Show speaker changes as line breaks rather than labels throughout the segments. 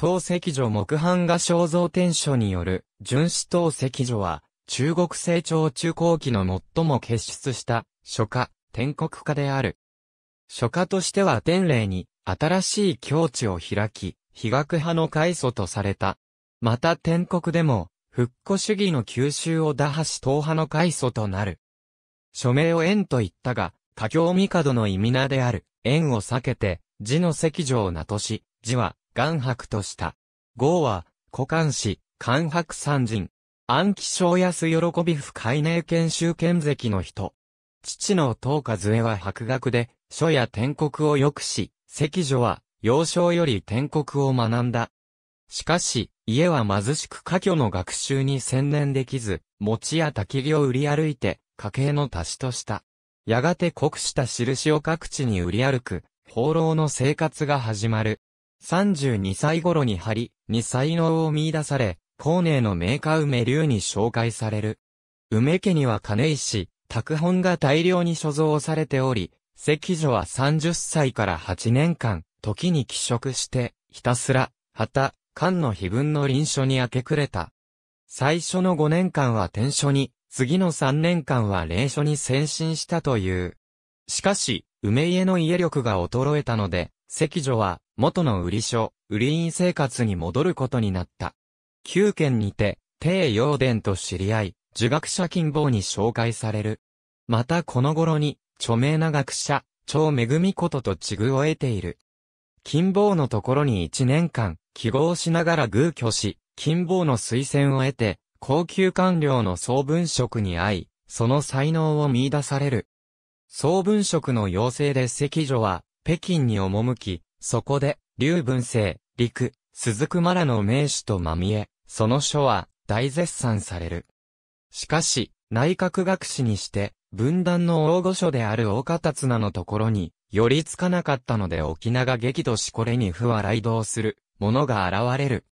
陶石所木版画肖像天書による、巡視陶石所は、中国成長中後期の最も傑出した、書家、天国家である。書家としては天霊に、新しい境地を開き、被学派の開祖とされた。また天国でも、復古主義の吸収を打破し党派の開祖となる。署名を縁と言ったが、家経帝の意味名である、縁を避けて、字の石を名とし、字は、岩白とした。号は、古漢詩、漢白三人。暗記症安喜び不海内研修見籍の人。父の東和江は博学で、書や天国を良くし、赤女は、幼少より天国を学んだ。しかし、家は貧しく家居の学習に専念できず、餅や焚き火を売り歩いて、家計の足しとした。やがて濃くした印を各地に売り歩く、放浪の生活が始まる。32歳頃に張り、に才能を見出され、孔年の名家梅流に紹介される。梅家には金石、拓本が大量に所蔵されており、赤女は30歳から8年間、時に寄職して、ひたすら、旗、漢の碑文の臨書に明け暮れた。最初の5年間は天書に、次の3年間は霊書に先進したという。しかし、梅家の家力が衰えたので、赤女は、元の売り所、売り院生活に戻ることになった。旧県にて、帝陽伝と知り合い、儒学者金坊に紹介される。またこの頃に、著名な学者、超恵みことと知遇を得ている。金坊のところに一年間、記号しながら偶居し、金坊の推薦を得て、高級官僚の総文職に会い、その才能を見出される。総文職の要請で赤女は、北京に赴き、そこで、劉文生、陸、鈴熊らの名手とまみえ、その書は大絶賛される。しかし、内閣学士にして、分断の大御所である岡達名のところに、寄りつかなかったので沖縄激怒しこれに不笑い動する、ものが現れる。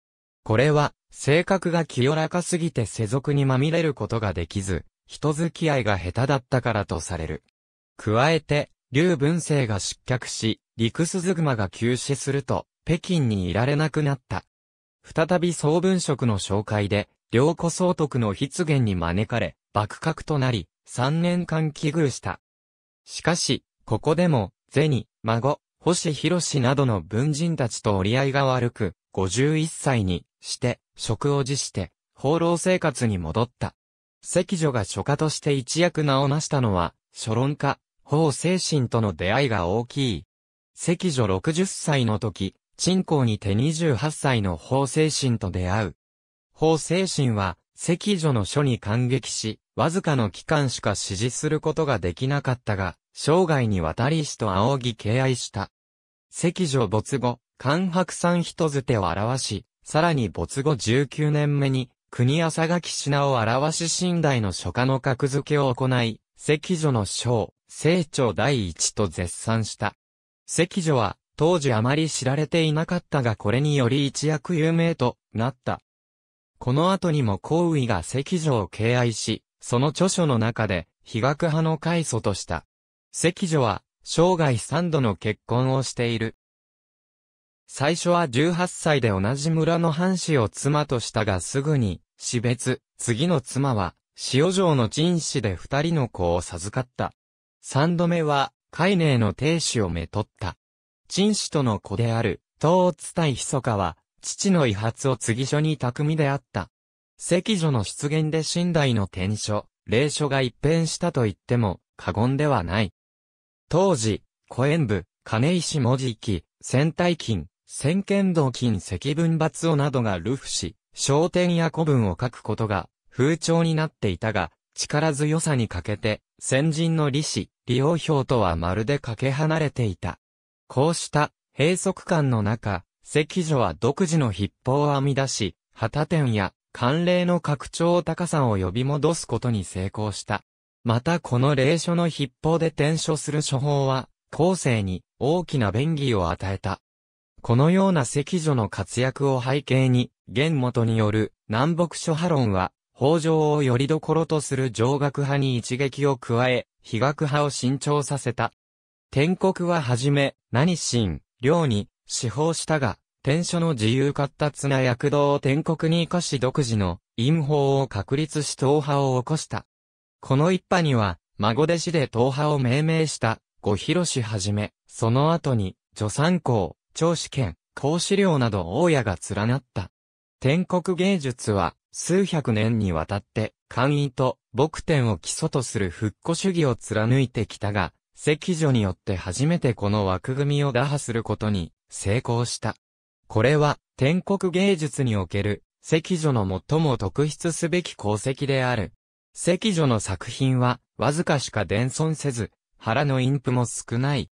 これは、性格が清らかすぎて世俗にまみれることができず、人付き合いが下手だったからとされる。加えて、劉文生が失脚し、リクスズグマが急死すると、北京にいられなくなった。再び総文職の紹介で、両古総督の筆言に招かれ、幕閣となり、3年間寄遇した。しかし、ここでも、銭、孫、星博などの文人たちと折り合いが悪く、51歳にして、職を辞して、放浪生活に戻った。赤女が書家として一躍名を成したのは、書論家、法精神との出会いが大きい。赤女60歳の時、鎮光にて28歳の法精神と出会う。法精神は、赤女の書に感激し、わずかの期間しか支持することができなかったが、生涯にわたり師と仰ぎ敬愛した。赤女没後、関白山人づてを表し、さらに没後19年目に、国朝垣品を表し寝台の書家の格付けを行い、赤女の章、成長第一と絶賛した。赤女は、当時あまり知られていなかったがこれにより一躍有名となった。この後にも皇位が赤女を敬愛し、その著書の中で、被学派の開祖とした。赤女は、生涯三度の結婚をしている。最初は18歳で同じ村の藩士を妻としたがすぐに、死別、次の妻は、塩城の陳氏で二人の子を授かった。三度目は、海寧の亭主をめとった。陳氏との子である、東津ひそかは、父の遺髪を継ぎ所に匠であった。赤女の出現で信代の転所、霊書が一変したと言っても過言ではない。当時、古縁部、金石文字記、仙台金、仙剣道金石文抜をなどが流布し、焦点や古文を書くことが風潮になっていたが、力強さに欠けて、先人の利子、利用表とはまるでかけ離れていた。こうした閉塞感の中、赤女は独自の筆法を編み出し、旗点や慣例の拡張高さを呼び戻すことに成功した。またこの霊書の筆法で転書する処方は、後世に大きな便宜を与えた。このような赤女の活躍を背景に、元元による南北諸波論は北条を拠り所とする上学派に一撃を加え、被学派を伸長させた。天国ははじめ、何心、領に、司法したが、天書の自由活達な躍動を天国に生かし独自の陰法を確立し党派を起こした。この一派には、孫弟子で党派を命名した、五広氏はじめ、その後に、助産校、長子権、孔子寮など大家が連なった。天国芸術は、数百年にわたって、簡易と牧典を基礎とする復古主義を貫いてきたが、赤女によって初めてこの枠組みを打破することに成功した。これは、天国芸術における赤女の最も特筆すべき功績である。赤女の作品は、わずかしか伝存せず、腹の陰譜も少ない。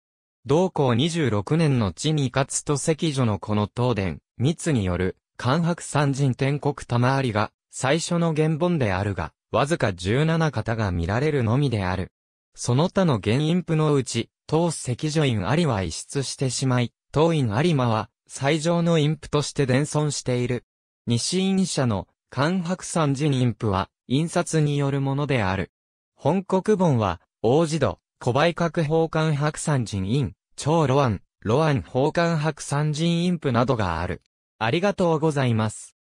同校26年の地に勝つと赤女のこの東電密による、関白三人天国玉ありが、最初の原本であるが、わずか17型が見られるのみである。その他の原因譜のうち、当石女院ありは遺失してしまい、当院ありまは、最上の陰譜として伝存している。西院社の関白三人陰譜は、印刷によるものである。本国本は、王子度、小売閣法官白三人院、長ロ安、ロ安法官白三人陰譜などがある。ありがとうございます。